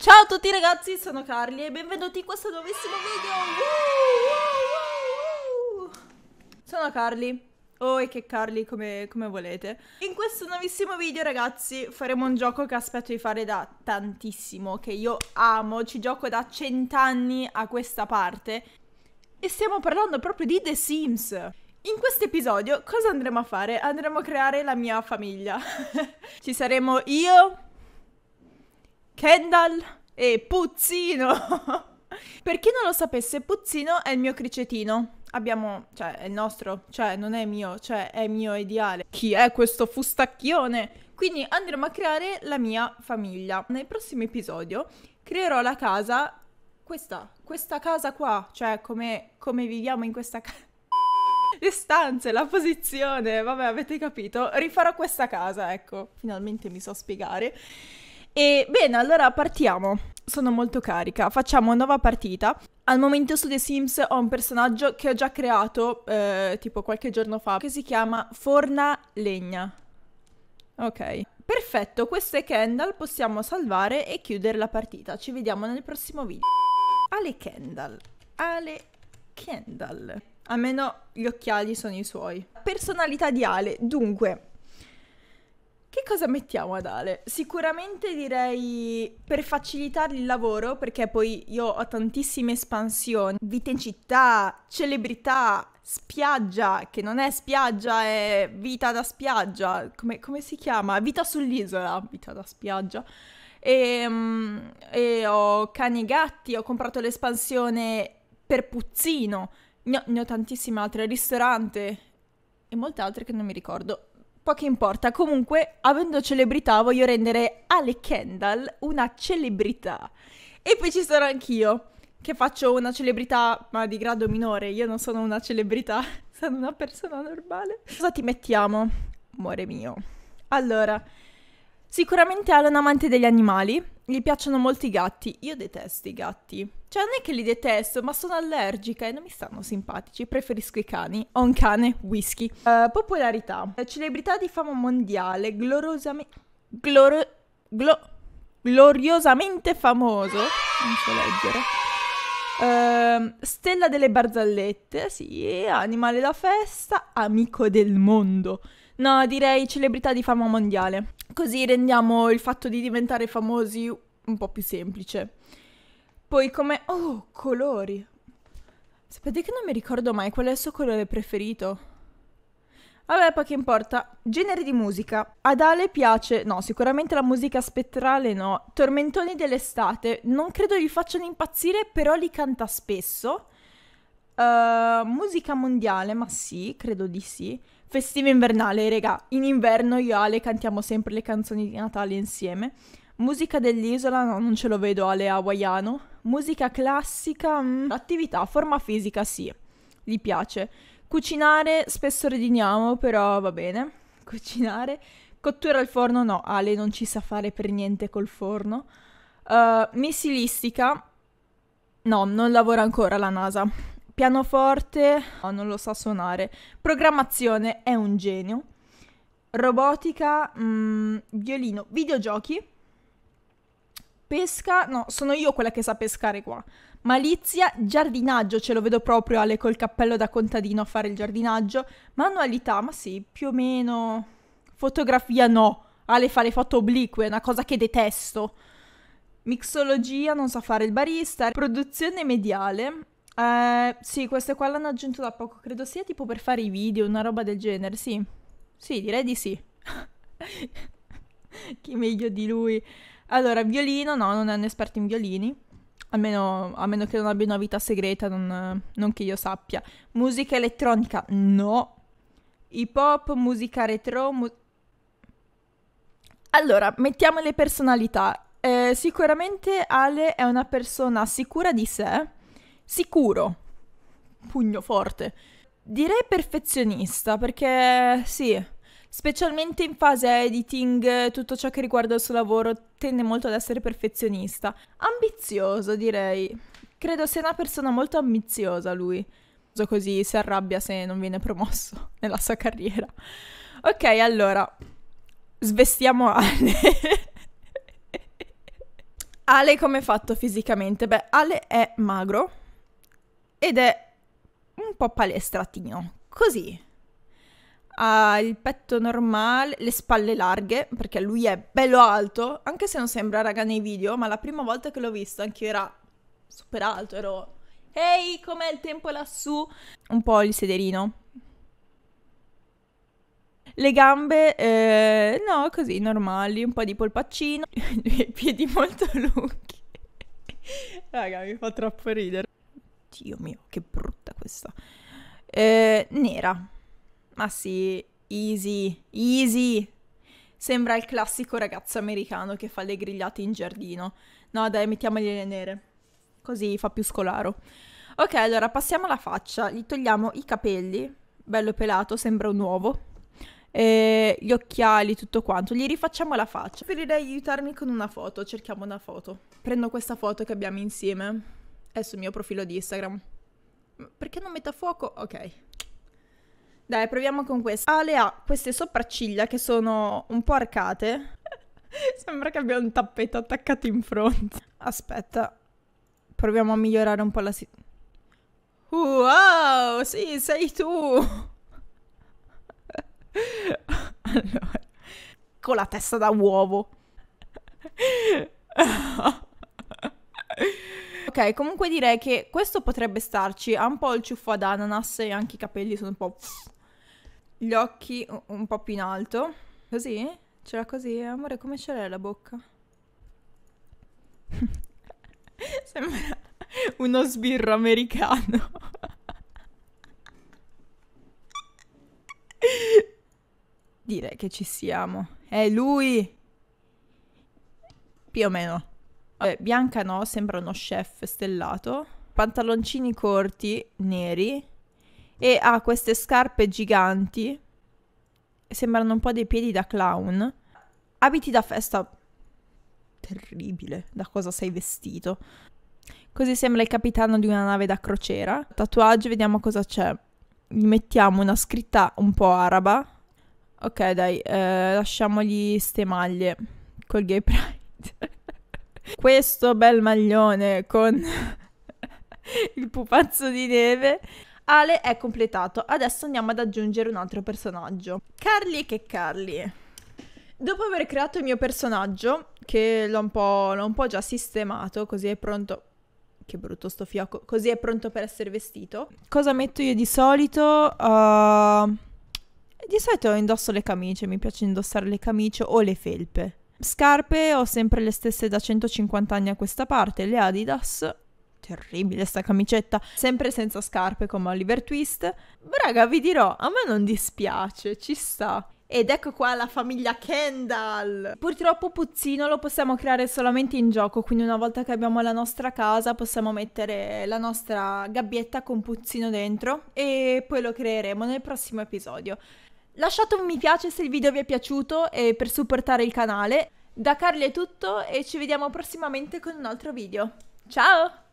Ciao a tutti ragazzi, sono Carly e benvenuti in questo nuovissimo video! Uh, uh, uh, sono Carly, o oh, e che Carly come, come, volete. In questo nuovissimo video ragazzi faremo un gioco che aspetto di fare da tantissimo, che io amo, ci gioco da cent'anni a questa parte e stiamo parlando proprio di The Sims. In questo episodio cosa andremo a fare? Andremo a creare la mia famiglia. ci saremo io, Kendall e Puzzino. per chi non lo sapesse, Puzzino è il mio cricetino. Abbiamo, cioè, è il nostro, cioè, non è mio, cioè, è mio ideale. Chi è questo fustacchione? Quindi andremo a creare la mia famiglia. Nel prossimo episodio creerò la casa, questa, questa casa qua, cioè come, come viviamo in questa casa. Le stanze, la posizione, vabbè avete capito, rifarò questa casa, ecco, finalmente mi so spiegare. E bene, allora partiamo. Sono molto carica, facciamo una nuova partita. Al momento su The Sims ho un personaggio che ho già creato eh, tipo qualche giorno fa che si chiama Forna Legna. Ok. Perfetto, questo è Kendall, possiamo salvare e chiudere la partita. Ci vediamo nel prossimo video. Ale Kendall. Ale Kendall. Almeno gli occhiali sono i suoi. Personalità di Ale. Dunque, che cosa mettiamo ad Ale? Sicuramente direi per facilitare il lavoro, perché poi io ho tantissime espansioni, vita in città, celebrità, spiaggia, che non è spiaggia, è vita da spiaggia, come, come si chiama? Vita sull'isola, vita da spiaggia. E, ehm, e, ho cani e gatti, ho comprato l'espansione per Puzzino, ne ho, ne ho tantissime altre, ristorante e molte altre che non mi ricordo poco importa. Comunque, avendo celebrità, voglio rendere Ale Kendall una celebrità. E poi ci sarò anch'io, che faccio una celebrità, ma di grado minore. Io non sono una celebrità, sono una persona normale. Cosa ti mettiamo? Amore mio. Allora, sicuramente Ale è un amante degli animali gli piacciono molto i gatti, io detesto i gatti. Cioè non è che li detesto, ma sono allergica e non mi stanno simpatici, preferisco i cani. Ho un cane, whisky. Uh, popolarità. Eh, celebrità di fama mondiale, glorosamente... Glor... Glo... Gloriosamente famoso. Non so leggere. Uh, stella delle barzellette, sì, animale da festa, amico del mondo. No, direi celebrità di fama mondiale. Così rendiamo il fatto di diventare famosi un po' più semplice. Poi come... Oh, colori. Sapete che non mi ricordo mai qual è il suo colore preferito? Vabbè, poi che importa. Genere di musica. Ad Ale piace, no, sicuramente la musica spettrale no. Tormentoni dell'estate, non credo li facciano impazzire, però li canta spesso. Uh, musica mondiale, ma sì, credo di sì. Festivo invernale, regà, in inverno io e Ale cantiamo sempre le canzoni di Natale insieme. Musica dell'isola, no, non ce lo vedo Ale hawaiano. Musica classica, mh. Mm, attività, forma fisica, sì, gli piace. Cucinare, spesso rediniamo, però va bene. Cucinare. Cottura al forno, no, Ale non ci sa fare per niente col forno. Uh, missilistica, no, non lavora ancora la NASA pianoforte, no, oh, non lo sa suonare. Programmazione, è un genio. Robotica, mh, mm, violino, videogiochi. Pesca, no, sono io quella che sa pescare qua. Malizia, giardinaggio, ce lo vedo proprio Ale col cappello da contadino a fare il giardinaggio. Manualità, ma sì, più o meno. Fotografia no. Ale fa le foto oblique, è una cosa che detesto. Mixologia, non sa fare il barista. Produzione mediale, eh, sì, queste qua l'hanno aggiunto da poco, credo sia tipo per fare i video, una roba del genere, sì. Sì, direi di sì. Chi meglio di lui? Allora, violino, no, non è un esperto in violini. Almeno, a meno che non abbia una vita segreta, non, non che io sappia. Musica elettronica, no. Hip hop, musica retro. Mu- allora, mettiamo le personalità. Eh, sicuramente Ale è una persona sicura di sé Sicuro. Pugno forte. Direi perfezionista perché sì, specialmente in fase editing, tutto ciò che riguarda il suo lavoro tende molto ad essere perfezionista. Ambizioso, direi. Credo sia una persona molto ambiziosa lui. Così si arrabbia se non viene promosso nella sua carriera. Ok, allora, svestiamo Ale. Ale come è fatto fisicamente? Beh, Ale è magro, ed è un po' palestratino, così. Ha il petto normale, le spalle larghe, perché lui è bello alto, anche se non sembra raga nei video, ma la prima volta che l'ho visto anch'io era super alto, ero... Ehi, com'è il tempo lassù? Un po' il sederino. Le gambe, eh, no, così, normali, un po' di polpaccino, i piedi molto lunghi. Raga, mi fa troppo ridere. Dio mio, che brutta questa. Eh, nera. Ma sì, easy, easy. Sembra il classico ragazzo americano che fa le grigliate in giardino. No, dai, mettiamogliele nere. Così fa più scolaro. Ok, allora passiamo alla faccia. Gli togliamo i capelli. Bello pelato, sembra un uovo. E gli occhiali, tutto quanto. Gli rifacciamo la faccia. Preferirei aiutarmi con una foto. Cerchiamo una foto. Prendo questa foto che abbiamo insieme è sul mio profilo di Instagram. Perché non metta fuoco? Ok. Dai, proviamo con questo. Ale ha queste sopracciglia che sono un po' arcate. Sembra che abbia un tappeto attaccato in fronte. Aspetta. Proviamo a migliorare un po' la situazione. Wow, sì, sei tu! allora, con la testa da uovo. comunque direi che questo potrebbe starci. Ha un po' il ciuffo ad ananas e anche i capelli sono un po'... Gli occhi un po' più in alto. Così? C'era così? Amore, come ce l'hai la bocca? Sembra uno sbirro americano. Direi che ci siamo. È lui! Più o meno. Vabbè, bianca no, sembra uno chef stellato. Pantaloncini corti, neri. E ha queste scarpe giganti. Sembrano un po' dei piedi da clown. Abiti da festa. Terribile, da cosa sei vestito? Così sembra il capitano di una nave da crociera. Tatuaggio, vediamo cosa c'è. Gli mettiamo una scritta un po' araba. Ok, dai, eh, lasciamogli ste maglie col gay pride questo bel maglione con il pupazzo di neve. Ale è completato. Adesso andiamo ad aggiungere un altro personaggio. Carly che Carly. Dopo aver creato il mio personaggio, che l'ho un, un, po' già sistemato, così è pronto... Che brutto sto fiocco. Così è pronto per essere vestito. Cosa metto io di solito? Uh... Di solito indosso le camicie, mi piace indossare le camicie o le felpe. Scarpe ho sempre le stesse da 150 anni a questa parte, le Adidas. Terribile sta camicetta, sempre senza scarpe come Oliver Twist. Raga, vi dirò, a me non dispiace, ci sta. Ed ecco qua la famiglia Kendall! Purtroppo Puzzino lo possiamo creare solamente in gioco, quindi una volta che abbiamo la nostra casa possiamo mettere la nostra gabbietta con Puzzino dentro e poi lo creeremo nel prossimo episodio. Lasciate un mi piace se il video vi è piaciuto e per supportare il canale. Da Carly è tutto e ci vediamo prossimamente con un altro video. Ciao!